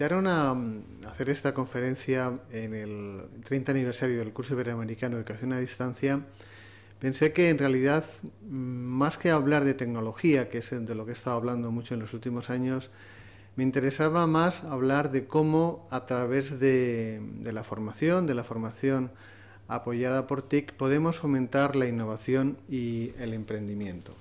invitaron mm, a, hacer esta conferencia en el 30 aniversario del curso iberoamericano de educación a distancia, pensé que en realidad, mm, más que hablar de tecnología, que es de lo que he estado hablando mucho en los últimos años, me interesaba más hablar de cómo a través de, la formación, de la formación apoyada por TIC, podemos fomentar la innovación y el emprendimiento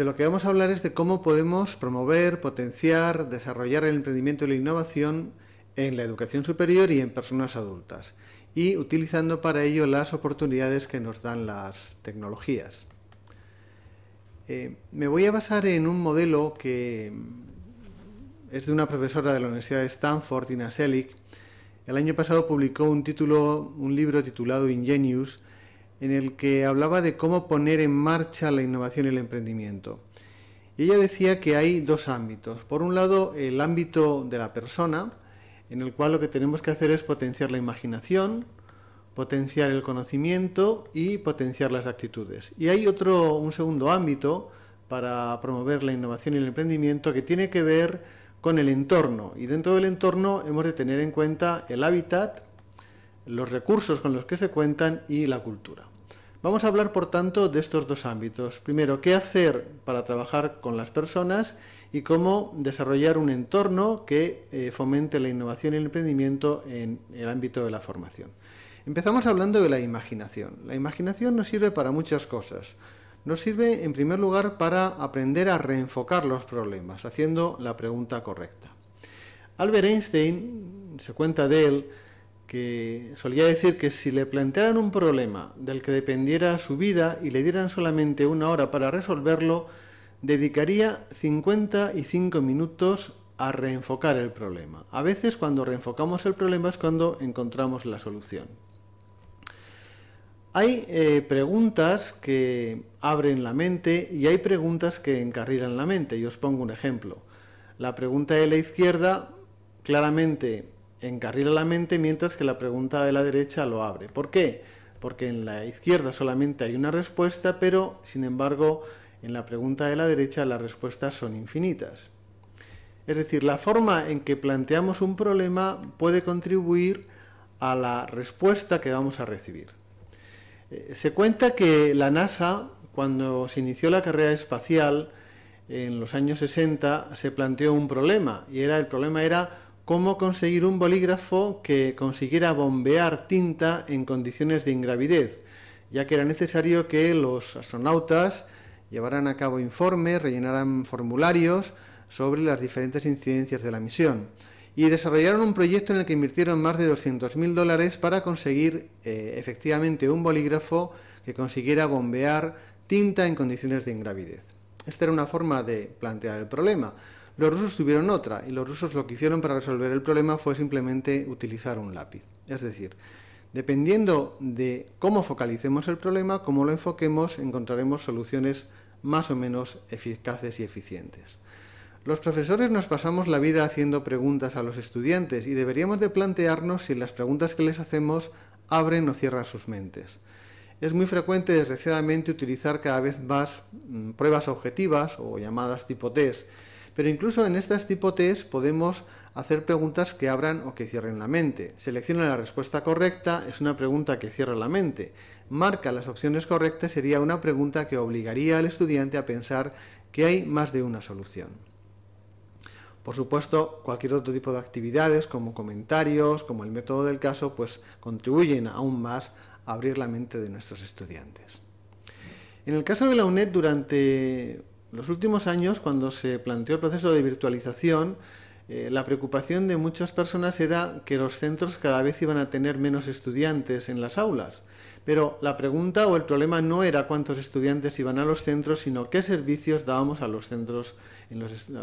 de lo que vamos a hablar es de cómo podemos promover, potenciar, desarrollar el emprendimiento y la innovación en la educación superior y en personas adultas, y utilizando para ello las oportunidades que nos dan las tecnologías. Eh, me voy a basar en un modelo que es de una profesora de la Universidad de Stanford, Ina Selig. El año pasado publicó un, título, un libro titulado Ingenious, en el que hablaba de cómo poner en marcha la innovación y el emprendimiento. ella decía que hay dos ámbitos. Por un lado, el ámbito de la persona, en el cual lo que tenemos que hacer es potenciar la imaginación, potenciar el conocimiento y potenciar las actitudes. Y hay otro, un segundo ámbito para promover la innovación y el emprendimiento que tiene que ver con el entorno. Y dentro del entorno hemos de tener en cuenta el hábitat, los recursos con los que se cuentan y la cultura. Vamos a hablar, por tanto, de estos dos ámbitos. Primero, qué hacer para trabajar con las personas y cómo desarrollar un entorno que eh, fomente la innovación y el emprendimiento en el ámbito de la formación. Empezamos hablando de la imaginación. La imaginación nos sirve para muchas cosas. Nos sirve, en primer lugar, para aprender a reenfocar los problemas, haciendo la pregunta correcta. Albert Einstein, se cuenta de él, que solía decir que si le plantearan un problema del que dependiera su vida y le dieran solamente una hora para resolverlo, dedicaría 55 minutos a reenfocar el problema. A veces cuando reenfocamos el problema es cuando encontramos la solución. Hay eh, preguntas que abren la mente y hay preguntas que encarrilan la mente. Y os pongo un ejemplo. La pregunta de la izquierda claramente encarrila la mente mientras que la pregunta de la derecha lo abre. ¿Por qué? Porque en la izquierda solamente hay una respuesta, pero sin embargo en la pregunta de la derecha las respuestas son infinitas. Es decir, la forma en que planteamos un problema puede contribuir a la respuesta que vamos a recibir. Eh, se cuenta que la NASA, cuando se inició la carrera espacial en los años 60, se planteó un problema y era el problema era cómo conseguir un bolígrafo que consiguiera bombear tinta en condiciones de ingravidez, ya que era necesario que los astronautas llevaran a cabo informes, rellenaran formularios sobre las diferentes incidencias de la misión. Y desarrollaron un proyecto en el que invirtieron más de 200.000 dólares para conseguir eh, efectivamente un bolígrafo que consiguiera bombear tinta en condiciones de ingravidez. Esta era una forma de plantear el problema. Los rusos tuvieron otra y los rusos lo que hicieron para resolver el problema fue simplemente utilizar un lápiz. Es decir, dependiendo de cómo focalicemos el problema, cómo lo enfoquemos, encontraremos soluciones más o menos eficaces y eficientes. Los profesores nos pasamos la vida haciendo preguntas a los estudiantes y deberíamos de plantearnos si las preguntas que les hacemos abren o cierran sus mentes. Es muy frecuente, desgraciadamente, utilizar cada vez más mm, pruebas objetivas o llamadas tipo test pero incluso en estas tipo test podemos hacer preguntas que abran o que cierren la mente. Selecciona la respuesta correcta, es una pregunta que cierra la mente. Marca las opciones correctas sería una pregunta que obligaría al estudiante a pensar que hay más de una solución. Por supuesto, cualquier otro tipo de actividades como comentarios, como el método del caso, pues contribuyen aún más a abrir la mente de nuestros estudiantes. En el caso de la UNED, durante los últimos años, cuando se planteó el proceso de virtualización, eh, la preocupación de muchas personas era que los centros cada vez iban a tener menos estudiantes en las aulas. Pero la pregunta o el problema no era cuántos estudiantes iban a los centros, sino qué servicios dábamos a los, centros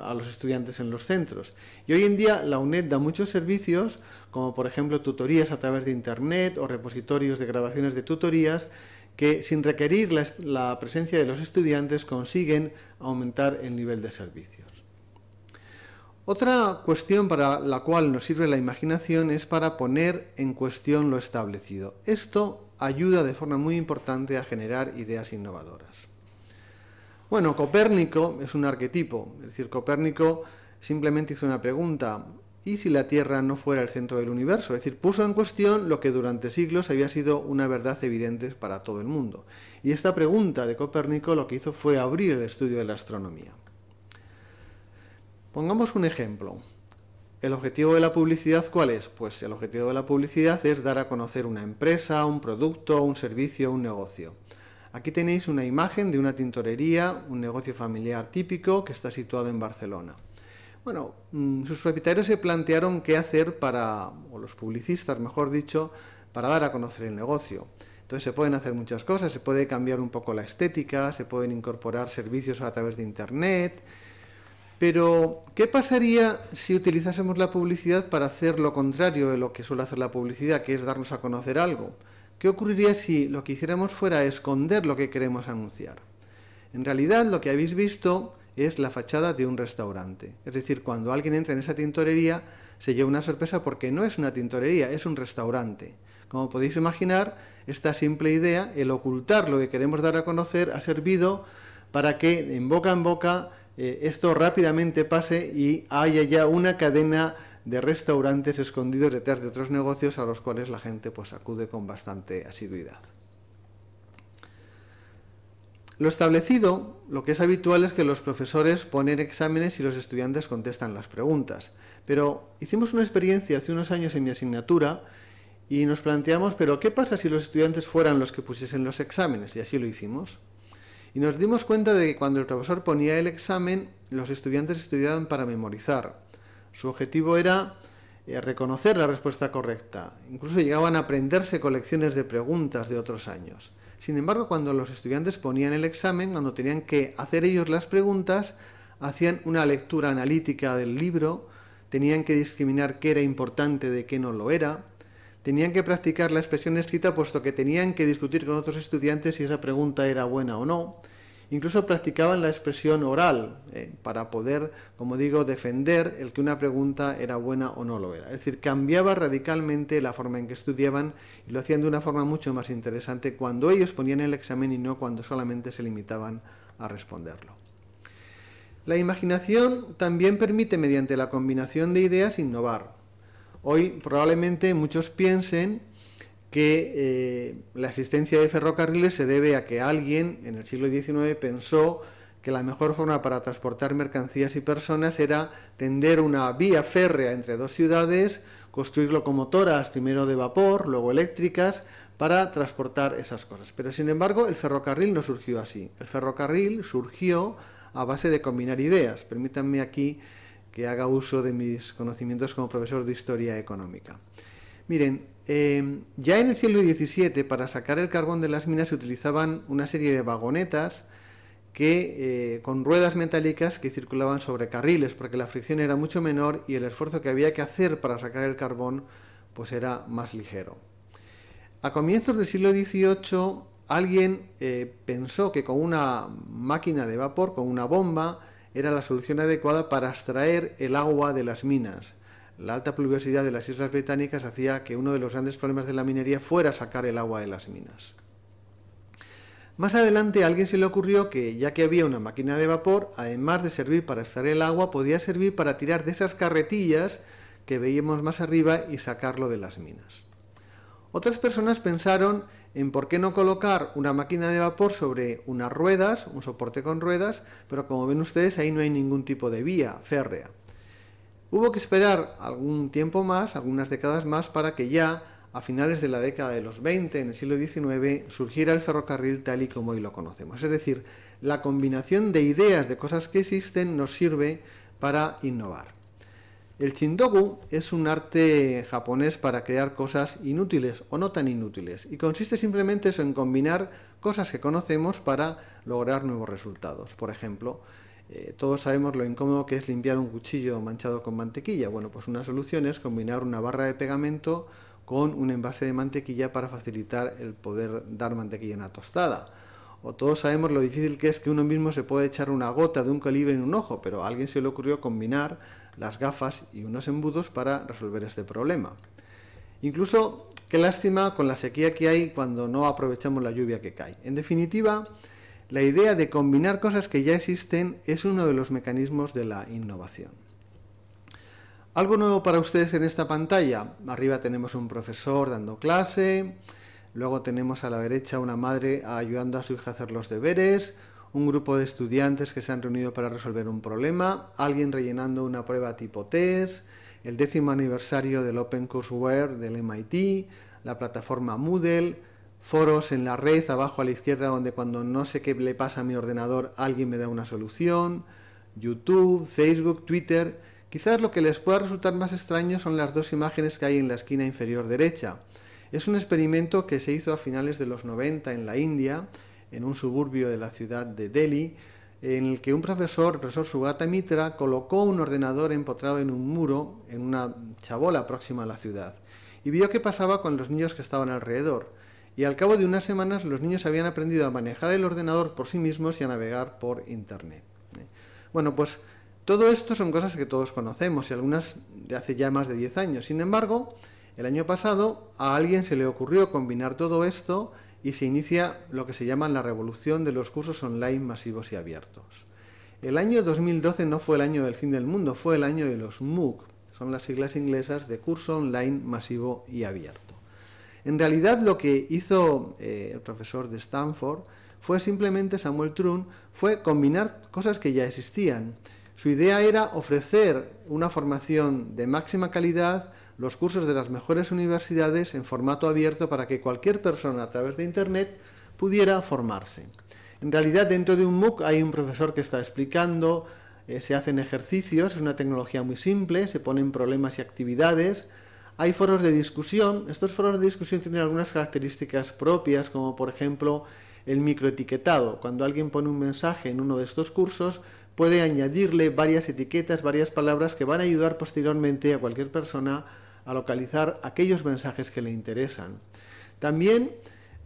a los estudiantes en los centros. Y hoy en día la UNED da muchos servicios, como por ejemplo tutorías a través de Internet o repositorios de grabaciones de tutorías, que sin requerir la, presencia de los estudiantes consiguen aumentar el nivel de servicios. Otra cuestión para la cual nos sirve la imaginación es para poner en cuestión lo establecido. Esto ayuda de forma muy importante a generar ideas innovadoras. Bueno, Copérnico es un arquetipo, es decir, Copérnico simplemente hizo una pregunta, y si la Tierra no fuera el centro del universo. Es decir, puso en cuestión lo que durante siglos había sido una verdad evidente para todo el mundo. Y esta pregunta de Copérnico lo que hizo fue abrir el estudio de la astronomía. Pongamos un ejemplo. ¿El objetivo de la publicidad cuál es? Pues el objetivo de la publicidad es dar a conocer una empresa, un producto, un servicio, un negocio. Aquí tenéis una imagen de una tintorería, un negocio familiar típico que está situado en Barcelona. Bueno, mm, sus propietarios se plantearon qué hacer para, o los publicistas mejor dicho, para dar a conocer el negocio. Entonces se pueden hacer muchas cosas, se puede cambiar un poco la estética, se pueden incorporar servicios a través de Internet, pero ¿qué pasaría si utilizásemos la publicidad para hacer lo contrario de lo que suele hacer la publicidad, que es darnos a conocer algo? ¿Qué ocurriría si lo que hiciéramos fuera esconder lo que queremos anunciar? En realidad lo que habéis visto es la fachada de un restaurante. Es decir, cuando alguien entra en esa tintorería, se lleva una sorpresa porque no es una tintorería, es un restaurante. Como podéis imaginar, esta simple idea, el ocultar lo que queremos dar a conocer, ha servido para que en boca en boca eh, esto rápidamente pase y haya ya una cadena de restaurantes escondidos detrás de otros negocios a los cuales la gente pues acude con bastante asiduidad. Lo establecido, lo que es habitual es que los profesores ponen exámenes y los estudiantes contestan las preguntas. Pero hicimos una experiencia hace unos años en mi asignatura y nos planteamos, pero ¿qué pasa si los estudiantes fueran los que pusiesen los exámenes? Y así lo hicimos. Y nos dimos cuenta de que cuando el profesor ponía el examen, los estudiantes estudiaban para memorizar. Su objetivo era eh, reconocer la respuesta correcta. Incluso llegaban a aprenderse colecciones de preguntas de otros años. Sin embargo, cuando los estudiantes ponían el examen, cuando tenían que hacer ellos las preguntas, hacían una lectura analítica del libro, tenían que discriminar qué era importante de qué no lo era, tenían que practicar la expresión escrita puesto que tenían que discutir con otros estudiantes si esa pregunta era buena o no, Incluso practicaban la expresión oral eh, para poder, como digo, defender el que una pregunta era buena o no lo era. Es decir, cambiaba radicalmente la forma en que estudiaban y lo hacían de una forma mucho más interesante cuando ellos ponían el examen y no cuando solamente se limitaban a responderlo. La imaginación también permite, mediante la combinación de ideas, innovar. Hoy probablemente muchos piensen que eh, la existencia de ferrocarriles se debe a que alguien en el siglo XIX pensó que la mejor forma para transportar mercancías y personas era tender una vía férrea entre dos ciudades, construir locomotoras, primero de vapor, luego eléctricas, para transportar esas cosas. Pero sin embargo, el ferrocarril no surgió así. El ferrocarril surgió a base de combinar ideas. Permítanme aquí que haga uso de mis conocimientos como profesor de historia económica. Miren, em, ya en el siglo XVII, para sacar el carbón de las minas se utilizaban una serie de vagonetas que, eh, con ruedas metálicas que circulaban sobre carriles, porque la fricción era mucho menor y el esfuerzo que había que hacer para sacar el carbón pues era más ligero. A comienzos del siglo XVIII, alguien eh, pensó que con una máquina de vapor, con una bomba, era la solución adecuada para extraer el agua de las minas la alta pluviosidad de las Islas Británicas hacía que uno de los grandes problemas de la minería fuera sacar el agua de las minas. Más adelante a alguien se le ocurrió que, ya que había una máquina de vapor, además de servir para extraer el agua, podía servir para tirar de esas carretillas que veíamos más arriba y sacarlo de las minas. Otras personas pensaron en por qué no colocar una máquina de vapor sobre unas ruedas, un soporte con ruedas, pero como ven ustedes ahí no hay ningún tipo de vía férrea. Hubo que esperar algún tiempo más, algunas décadas más, para que ya a finales de la década de los 20, en el siglo XIX, surgiera el ferrocarril tal y como hoy lo conocemos. Es decir, la combinación de ideas de cosas que existen nos sirve para innovar. El chindogu es un arte japonés para crear cosas inútiles o no tan inútiles y consiste simplemente eso, en combinar cosas que conocemos para lograr nuevos resultados. Por ejemplo, eh, todos sabemos lo incómodo que es limpiar un cuchillo manchado con mantequilla. Bueno, pues una solución es combinar una barra de pegamento con un envase de mantequilla para facilitar el poder dar mantequilla en la tostada. O todos sabemos lo difícil que es que uno mismo se puede echar una gota de un calibre en un ojo, pero a alguien se le ocurrió combinar las gafas y unos embudos para resolver este problema. Incluso, qué lástima con la sequía que hay cuando no aprovechamos la lluvia que cae. En definitiva, la idea de combinar cosas que ya existen es uno de los mecanismos de la innovación. Algo nuevo para ustedes en esta pantalla. Arriba tenemos un profesor dando clase, luego tenemos a la derecha una madre ayudando a su hija a hacer los deberes, un grupo de estudiantes que se han reunido para resolver un problema, alguien rellenando una prueba tipo test, el décimo aniversario del Open Courseware del MIT, la plataforma Moodle, foros en la red, abajo a la izquierda, donde cuando no sé qué le pasa a mi ordenador, alguien me da una solución, YouTube, Facebook, Twitter. Quizás lo que les pueda resultar más extraño son las dos imágenes que hay en la esquina inferior derecha. Es un experimento que se hizo a finales de los 90 en la India, en un suburbio de la ciudad de Delhi, en el que un profesor, profesor Sugata Mitra, colocó un ordenador empotrado en un muro, en una chabola próxima a la ciudad, y vio qué pasaba con los niños que estaban alrededor y al cabo de unas semanas los niños habían aprendido a manejar el ordenador por sí mismos y a navegar por Internet. ¿eh? Bueno, pues todo esto son cosas que todos conocemos y algunas de hace ya más de 10 años. Sin embargo, el año pasado a alguien se le ocurrió combinar todo esto y se inicia lo que se llama la revolución de los cursos online masivos y abiertos. El año 2012 no fue el año del fin del mundo, fue el año de los MOOC, son las siglas inglesas de curso online masivo y abierto. En realidad lo que hizo eh, el profesor de Stanford fue simplemente Samuel Trun, fue combinar cosas que ya existían. Su idea era ofrecer una formación de máxima calidad, los cursos de las mejores universidades en formato abierto para que cualquier persona a través de Internet pudiera formarse. En realidad dentro de un MOOC hay un profesor que está explicando, eh, se hacen ejercicios, es una tecnología muy simple, se ponen problemas y actividades, hay foros de discusión. Estos foros de discusión tienen algunas características propias, como por ejemplo el microetiquetado. Cuando alguien pone un mensaje en uno de estos cursos, puede añadirle varias etiquetas, varias palabras que van a ayudar posteriormente a cualquier persona a localizar aquellos mensajes que le interesan. También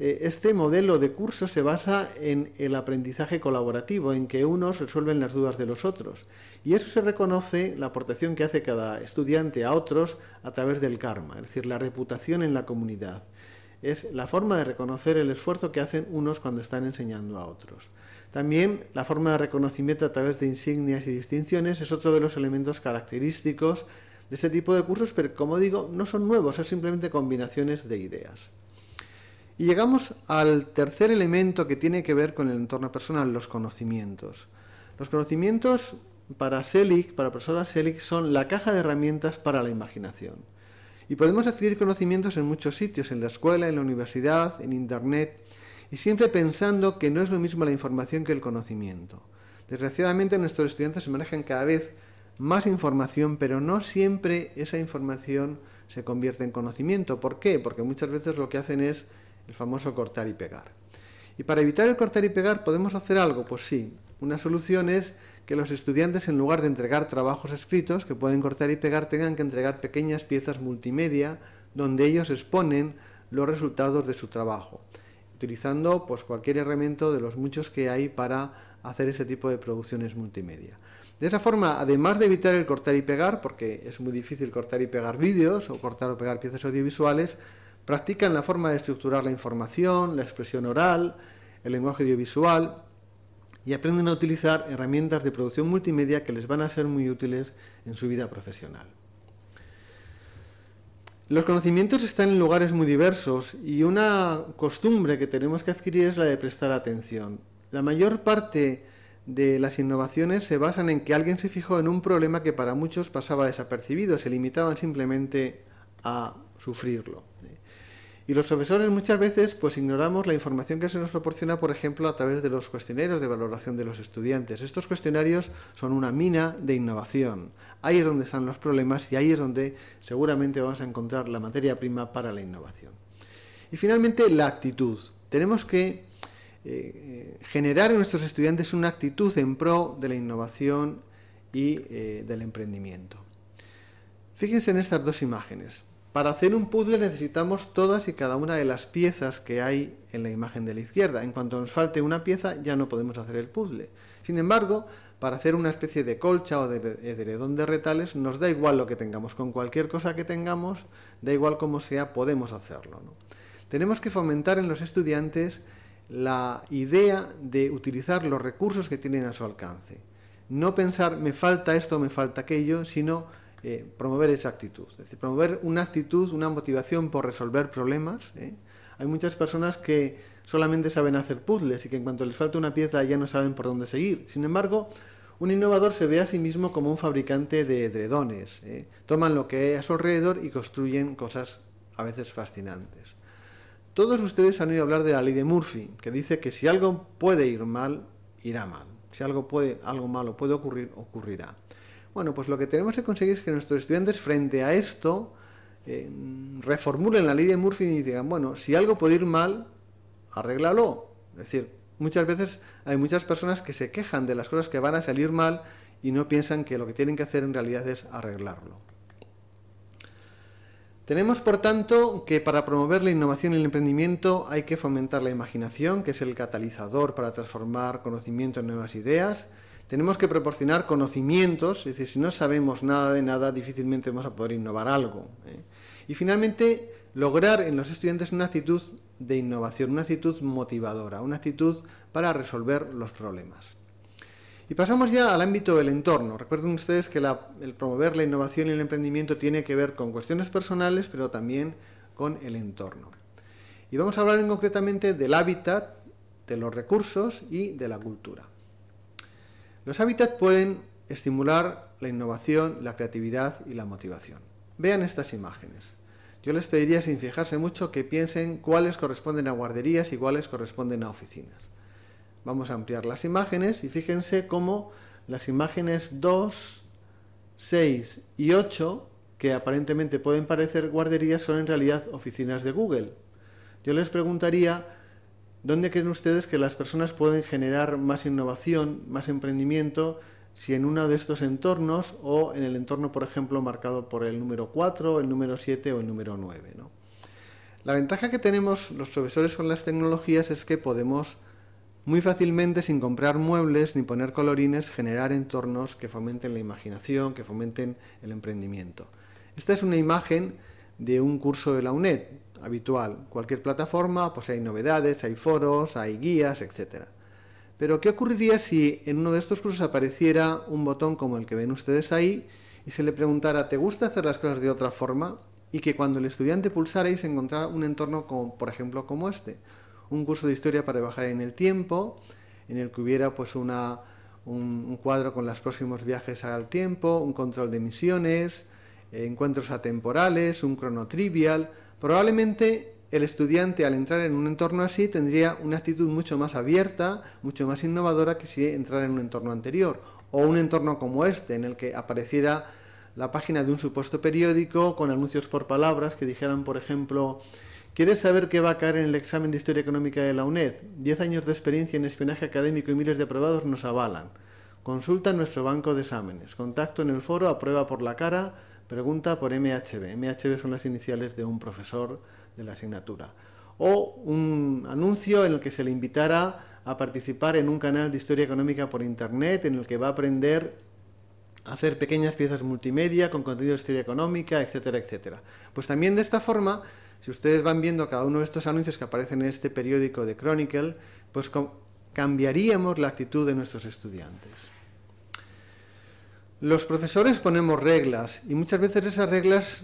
eh, este modelo de curso se basa en el aprendizaje colaborativo, en que unos resuelven las dudas de los otros. Y eso se reconoce la aportación que hace cada estudiante a otros a través del karma, es decir, la reputación en la comunidad. Es la forma de reconocer el esfuerzo que hacen unos cuando están enseñando a otros. También la forma de reconocimiento a través de insignias y distinciones es otro de los elementos característicos de este tipo de cursos, pero como digo, no son nuevos, son simplemente combinaciones de ideas. Y llegamos al tercer elemento que tiene que ver con el entorno personal, los conocimientos. Los conocimientos para SELIC, para personas SELIC, son la caja de herramientas para la imaginación. Y podemos adquirir conocimientos en muchos sitios, en la escuela, en la universidad, en Internet, y siempre pensando que no es lo mismo la información que el conocimiento. Desgraciadamente nuestros estudiantes manejan cada vez más información, pero no siempre esa información se convierte en conocimiento. ¿Por qué? Porque muchas veces lo que hacen es el famoso cortar y pegar. Y para evitar el cortar y pegar, ¿podemos hacer algo? Pues sí, una solución es que los estudiantes, en lugar de entregar trabajos escritos que pueden cortar y pegar, tengan que entregar pequeñas piezas multimedia donde ellos exponen los resultados de su trabajo, utilizando pues, cualquier herramienta de los muchos que hay para hacer ese tipo de producciones multimedia. De esa forma, además de evitar el cortar y pegar, porque es muy difícil cortar y pegar vídeos o cortar o pegar piezas audiovisuales, Practican la forma de estructurar la información, la expresión oral, el lenguaje audiovisual y aprenden a utilizar herramientas de producción multimedia que les van a ser muy útiles en su vida profesional. Los conocimientos están en lugares muy diversos y una costumbre que tenemos que adquirir es la de prestar atención. La mayor parte de las innovaciones se basan en que alguien se fijó en un problema que para muchos pasaba desapercibido, se limitaban simplemente a sufrirlo. Y los profesores muchas veces pues ignoramos la información que se nos proporciona, por ejemplo, a través de los cuestionarios de valoración de los estudiantes. Estos cuestionarios son una mina de innovación. Ahí es donde están los problemas y ahí es donde seguramente vamos a encontrar la materia prima para la innovación. Y finalmente, la actitud. Tenemos que eh, generar en nuestros estudiantes una actitud en pro de la innovación y eh, del emprendimiento. Fíjense en estas dos imágenes. Para hacer un puzzle necesitamos todas y cada una de las piezas que hay en la imagen de la izquierda. En cuanto nos falte una pieza ya no podemos hacer el puzzle. Sin embargo, para hacer una especie de colcha o de edredón de retales nos da igual lo que tengamos. Con cualquier cosa que tengamos, da igual cómo sea, podemos hacerlo. Tenemos que fomentar en los estudiantes la idea de utilizar los recursos que tienen a su alcance. No pensar me falta esto, me falta aquello, sino eh, promover esa actitud, es decir, promover una actitud, una motivación por resolver problemas. ¿eh? Hay muchas personas que solamente saben hacer puzzles y que en cuanto les falta una pieza ya no saben por dónde seguir. Sin embargo, un innovador se ve a sí mismo como un fabricante de edredones. ¿eh? Toman lo que hay a su alrededor y construyen cosas a veces fascinantes. Todos ustedes han oído hablar de la ley de Murphy, que dice que si algo puede ir mal, irá mal. Si algo puede, algo malo puede ocurrir, ocurrirá. Bueno, pues lo que tenemos que conseguir es que nuestros estudiantes frente a esto eh, reformulen la ley de Murphy y digan, bueno, si algo puede ir mal, arréglalo. Es decir, muchas veces hay muchas personas que se quejan de las cosas que van a salir mal y no piensan que lo que tienen que hacer en realidad es arreglarlo. Tenemos, por tanto, que para promover la innovación y el emprendimiento hay que fomentar la imaginación, que es el catalizador para transformar conocimiento en nuevas ideas, tenemos que proporcionar conocimientos, es decir, si no sabemos nada de nada, difícilmente vamos a poder innovar algo. ¿eh? Y finalmente, lograr en los estudiantes una actitud de innovación, una actitud motivadora, una actitud para resolver los problemas. Y pasamos ya al ámbito del entorno. Recuerden ustedes que el promover la innovación y el emprendimiento tiene que ver con cuestiones personales, pero también con el entorno. Y vamos a hablar concretamente del hábitat, de los recursos y de la cultura. Los hábitats pueden estimular la innovación, la creatividad y la motivación. Vean estas imágenes. Yo les pediría, sin fijarse mucho, que piensen cuáles corresponden a guarderías y cuáles corresponden a oficinas. Vamos a ampliar las imágenes y fíjense cómo las imágenes 2, 6 y 8, que aparentemente pueden parecer guarderías, son en realidad oficinas de Google. Yo les preguntaría ¿Dónde creen ustedes que las personas pueden generar más innovación, más emprendimiento, si en uno de estos entornos o en el entorno, por ejemplo, marcado por el número 4, el número 7 o el número 9? La ventaja que tenemos los profesores con las tecnologías es que podemos muy fácilmente, sin comprar muebles ni poner colorines, generar entornos que fomenten la imaginación, que fomenten el emprendimiento. Esta es una imagen de un curso de la UNED habitual. Cualquier plataforma, pues hay novedades, hay foros, hay guías, etc. Pero, ¿qué ocurriría si en uno de estos cursos apareciera un botón como el que ven ustedes ahí y se le preguntara, ¿te gusta hacer las cosas de otra forma? Y que cuando el estudiante pulsara y se encontrara un entorno, como, por ejemplo, como este. Un curso de historia para bajar en el tiempo, en el que hubiera pues una, un, cuadro con los próximos viajes al tiempo, un control de misiones, encuentros atemporales, un crono trivial... Probablemente el estudiante al entrar en un entorno así tendría una actitud mucho más abierta, mucho más innovadora que si entrara en un entorno anterior o un entorno como este en el que apareciera la página de un supuesto periódico con anuncios por palabras que dijeran, por ejemplo, ¿Quieres saber qué va a caer en el examen de historia económica de la UNED? Diez años de experiencia en espionaje académico y miles de aprobados nos avalan. Consulta nuestro banco de exámenes. Contacto en el foro aprueba por la cara Pregunta por MHB. MHB son las iniciales de un profesor de la asignatura. O un anuncio en el que se le invitara a participar en un canal de historia económica por Internet en el que va a aprender a hacer pequeñas piezas multimedia con contenido de historia económica, etcétera, etcétera. Pues también de esta forma, si ustedes van viendo cada uno de estos anuncios que aparecen en este periódico de Chronicle, pues cambiaríamos la actitud de nuestros estudiantes. Los profesores ponemos reglas y muchas veces esas reglas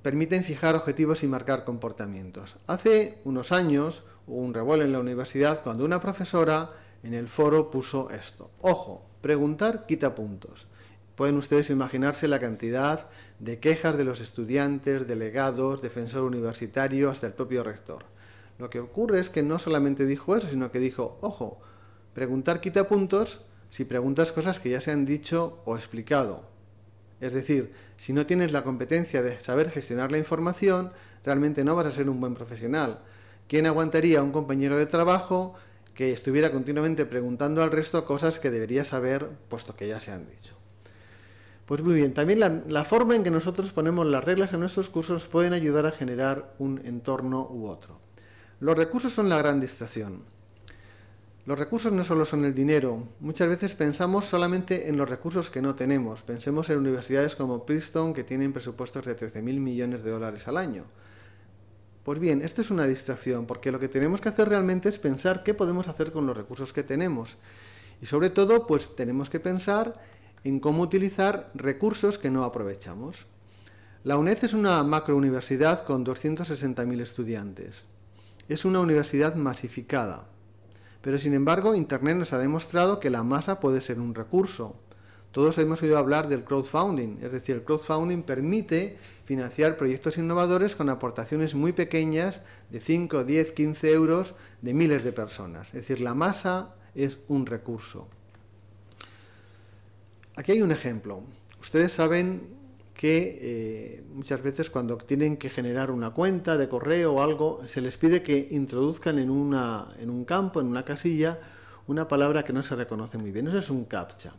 permiten fijar objetivos y marcar comportamientos. Hace unos años hubo un revuelo en la universidad cuando una profesora en el foro puso esto. Ojo, preguntar quita puntos. Pueden ustedes imaginarse la cantidad de quejas de los estudiantes, delegados, defensor universitario, hasta el propio rector. Lo que ocurre es que no solamente dijo eso, sino que dijo, ojo, preguntar quita puntos si preguntas cosas que ya se han dicho o explicado. Es decir, si no tienes la competencia de saber gestionar la información, realmente no vas a ser un buen profesional. ¿Quién aguantaría a un compañero de trabajo que estuviera continuamente preguntando al resto cosas que debería saber, puesto que ya se han dicho? Pues muy bien, también la, la, forma en que nosotros ponemos las reglas en nuestros cursos pueden ayudar a generar un entorno u otro. Los recursos son la gran distracción. Los recursos no solo son el dinero. Muchas veces pensamos solamente en los recursos que no tenemos. Pensemos en universidades como Princeton que tienen presupuestos de 13.000 millones de dólares al año. Pues bien, esto es una distracción, porque lo que tenemos que hacer realmente es pensar qué podemos hacer con los recursos que tenemos. Y sobre todo, pues tenemos que pensar en cómo utilizar recursos que no aprovechamos. La UNED es una macrouniversidad con 260.000 estudiantes. Es una universidad masificada pero sin embargo, Internet nos ha demostrado que la masa puede ser un recurso. Todos hemos oído hablar del crowdfunding, es decir, el crowdfunding permite financiar proyectos innovadores con aportaciones muy pequeñas de 5, 10, 15 euros de miles de personas. Es decir, la masa es un recurso. Aquí hay un ejemplo. Ustedes saben que eh, muchas veces cuando tienen que generar una cuenta de correo o algo, se les pide que introduzcan en, una, en un campo, en una casilla, una palabra que no se reconoce muy bien. Eso es un captcha.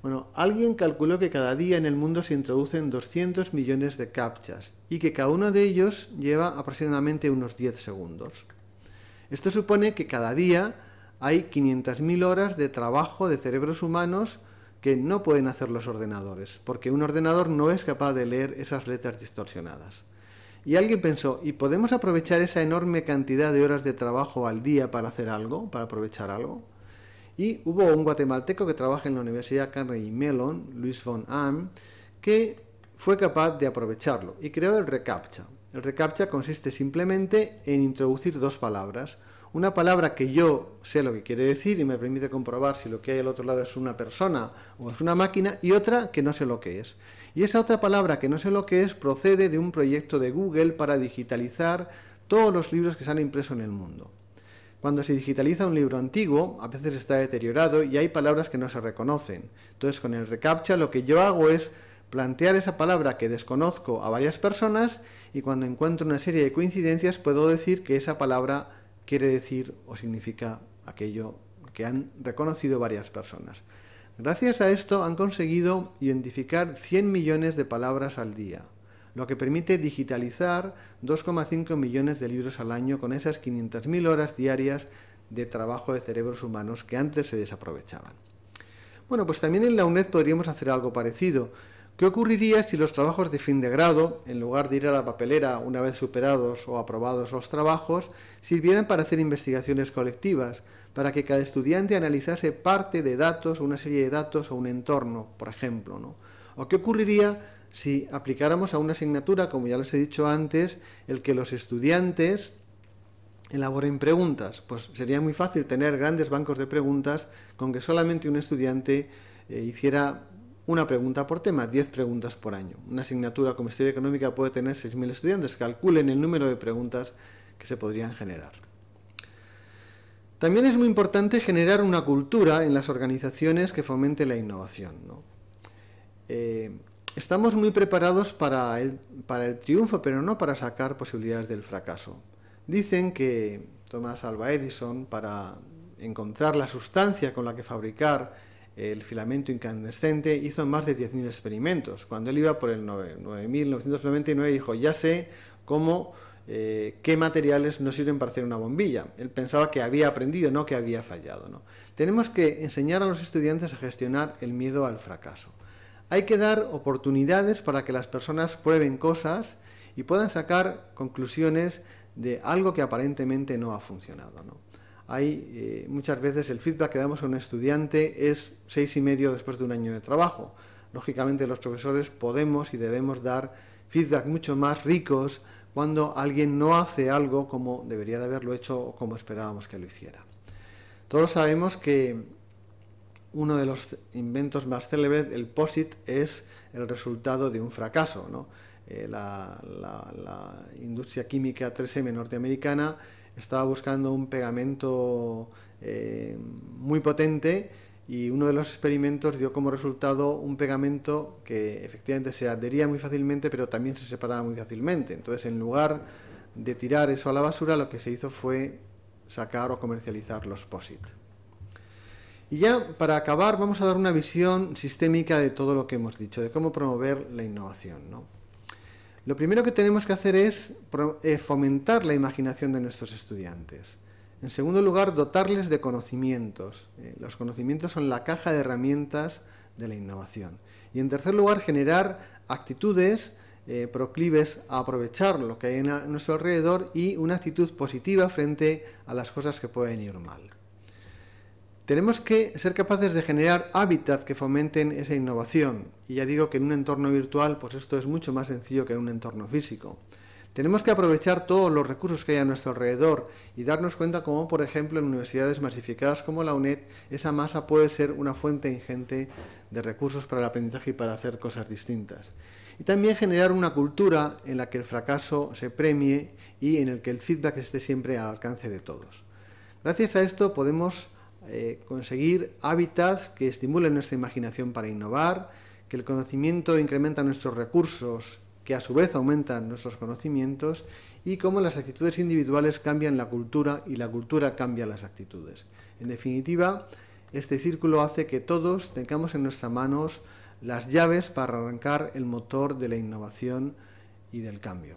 Bueno, alguien calculó que cada día en el mundo se introducen 200 millones de captchas y que cada uno de ellos lleva aproximadamente unos 10 segundos. Esto supone que cada día hay 500.000 horas de trabajo de cerebros humanos que no pueden hacer los ordenadores, porque un ordenador no es capaz de leer esas letras distorsionadas. Y alguien pensó, ¿y podemos aprovechar esa enorme cantidad de horas de trabajo al día para hacer algo, para aprovechar algo? Y hubo un guatemalteco que trabaja en la Universidad Carnegie Mellon, Luis von Ahn, que fue capaz de aprovecharlo y creó el reCAPTCHA. El reCAPTCHA consiste simplemente en introducir dos palabras, una palabra que yo sé lo que quiere decir y me permite comprobar si lo que hay al otro lado es una persona o es una máquina y otra que no sé lo que es. Y esa otra palabra que no sé lo que es procede de un proyecto de Google para digitalizar todos los libros que se han impreso en el mundo. Cuando se digitaliza un libro antiguo, a veces está deteriorado y hay palabras que no se reconocen. Entonces con el reCAPTCHA lo que yo hago es plantear esa palabra que desconozco a varias personas y cuando encuentro una serie de coincidencias puedo decir que esa palabra quiere decir o significa aquello que han reconocido varias personas. Gracias a esto han conseguido identificar 100 millones de palabras al día, lo que permite digitalizar 2,5 millones de libros al año con esas 500.000 horas diarias de trabajo de cerebros humanos que antes se desaprovechaban. Bueno, pues también en la UNED podríamos hacer algo parecido. ¿Qué ocurriría si los trabajos de fin de grado, en lugar de ir a la papelera una vez superados o aprobados los trabajos, sirvieran para hacer investigaciones colectivas, para que cada estudiante analizase parte de datos, una serie de datos o un entorno, por ejemplo? ¿no? ¿O qué ocurriría si aplicáramos a una asignatura, como ya les he dicho antes, el que los estudiantes elaboren preguntas? Pues sería muy fácil tener grandes bancos de preguntas con que solamente un estudiante eh, hiciera una pregunta por tema, 10 preguntas por año. Una asignatura como Historia Económica puede tener 6.000 estudiantes. Calculen el número de preguntas que se podrían generar. También es muy importante generar una cultura en las organizaciones que fomente la innovación. Eh, estamos muy preparados para el, para el triunfo, pero no para sacar posibilidades del fracaso. Dicen que Tomás Alba Edison, para encontrar la sustancia con la que fabricar el filamento incandescente, hizo más de 10.000 experimentos. Cuando él iba por el 9.999 dijo, ya sé cómo, eh, qué materiales no sirven para hacer una bombilla. Él pensaba que había aprendido, no que había fallado. ¿no? Tenemos que enseñar a los estudiantes a gestionar el miedo al fracaso. Hay que dar oportunidades para que las personas prueben cosas y puedan sacar conclusiones de algo que aparentemente no ha funcionado hay eh, muchas veces el feedback que damos a un estudiante es seis y medio después de un año de trabajo. Lógicamente los profesores podemos y debemos dar feedback mucho más ricos cuando alguien no hace algo como debería de haberlo hecho o como esperábamos que lo hiciera. Todos sabemos que uno de los inventos más célebres, el POSIT, es el resultado de un fracaso. ¿no? Eh, la industria química 3M norteamericana estaba buscando un pegamento eh, muy potente y uno de los experimentos dio como resultado un pegamento que efectivamente se adhería muy fácilmente pero también se separaba muy fácilmente. Entonces en lugar de tirar eso a la basura lo que se hizo fue sacar o comercializar los POSIT. Y ya para acabar vamos a dar una visión sistémica de todo lo que hemos dicho, de cómo promover la innovación. ¿no? Lo primero que tenemos que hacer es eh, fomentar la imaginación de nuestros estudiantes. En segundo lugar, dotarles de conocimientos. Eh, los conocimientos son la caja de herramientas de la innovación. Y en tercer lugar, generar actitudes eh, proclives a aprovechar lo que hay a nuestro alrededor y una actitud positiva frente a las cosas que pueden ir mal. Tenemos que ser capaces de generar hábitats que fomenten esa innovación. Y ya digo que en un entorno virtual, pues esto es mucho más sencillo que en un entorno físico. Tenemos que aprovechar todos los recursos que hay a nuestro alrededor y darnos cuenta cómo, por ejemplo, en universidades masificadas como la UNED, esa masa puede ser una fuente ingente de recursos para el aprendizaje y para hacer cosas distintas. Y también generar una cultura en la que el fracaso se premie y en el que el feedback esté siempre al alcance de todos. Gracias a esto podemos eh, conseguir hábitats que estimulen nuestra imaginación para innovar, que el conocimiento incrementa nuestros recursos, que a su vez aumentan nuestros conocimientos, y cómo las actitudes individuales cambian la cultura y la cultura cambia las actitudes. En definitiva, este círculo hace que todos tengamos en nuestras manos las llaves para arrancar el motor de la innovación y del cambio.